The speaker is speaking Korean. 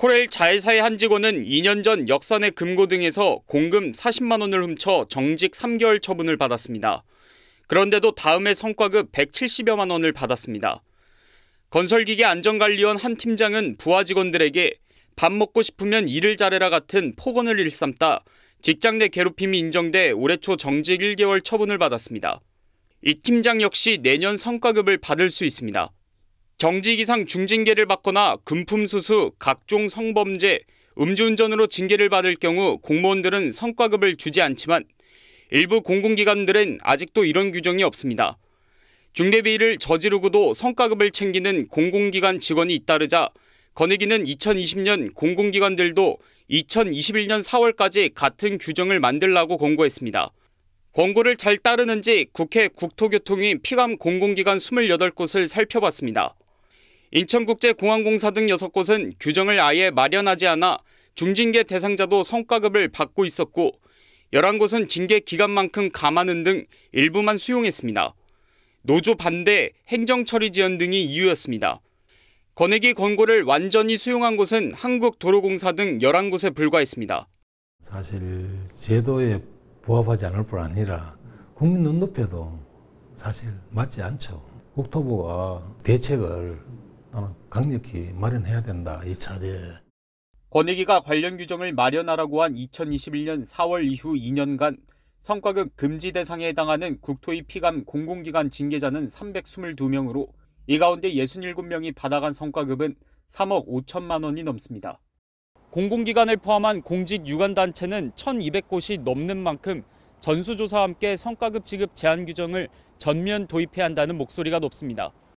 코레일 자회사의 한 직원은 2년 전 역산의 금고 등에서 공금 40만 원을 훔쳐 정직 3개월 처분을 받았습니다. 그런데도 다음해 성과급 170여만 원을 받았습니다. 건설기계 안전관리원 한 팀장은 부하 직원들에게 밥 먹고 싶으면 일을 잘해라 같은 폭언을 일삼다 직장 내 괴롭힘이 인정돼 올해 초 정직 1개월 처분을 받았습니다. 이 팀장 역시 내년 성과급을 받을 수 있습니다. 정직 이상 중징계를 받거나 금품 수수, 각종 성범죄, 음주운전으로 징계를 받을 경우 공무원들은 성과급을 주지 않지만 일부 공공기관들은 아직도 이런 규정이 없습니다. 중대비를 저지르고도 성과급을 챙기는 공공기관 직원이 잇따르자 건의기는 2020년 공공기관들도 2021년 4월까지 같은 규정을 만들라고 권고했습니다. 권고를 잘 따르는지 국회 국토교통위 피감 공공기관 28곳을 살펴봤습니다. 인천국제공항공사 등 6곳은 규정을 아예 마련하지 않아 중징계 대상자도 성과급을 받고 있었고 11곳은 징계 기간만큼 감하는 등 일부만 수용했습니다. 노조 반대, 행정처리 지연 등이 이유였습니다. 권익위 권고를 완전히 수용한 곳은 한국도로공사 등 11곳에 불과했습니다. 사실 제도에 부합하지 않을 뿐 아니라 국민 눈높이도 사실 맞지 않죠. 국토부가 대책을 나는 어, 강력히 마련해야 된다. 이 차제에. 권익위가 관련 규정을 마련하라고 한 2021년 4월 이후 2년간 성과급 금지 대상에 해당하는 국토의 피감 공공기관 징계자는 322명으로 이 가운데 67명이 받아간 성과급은 3억 5천만 원이 넘습니다. 공공기관을 포함한 공직 유관단체는 1,200곳이 넘는 만큼 전수조사와 함께 성과급 지급 제한 규정을 전면 도입해야 한다는 목소리가 높습니다.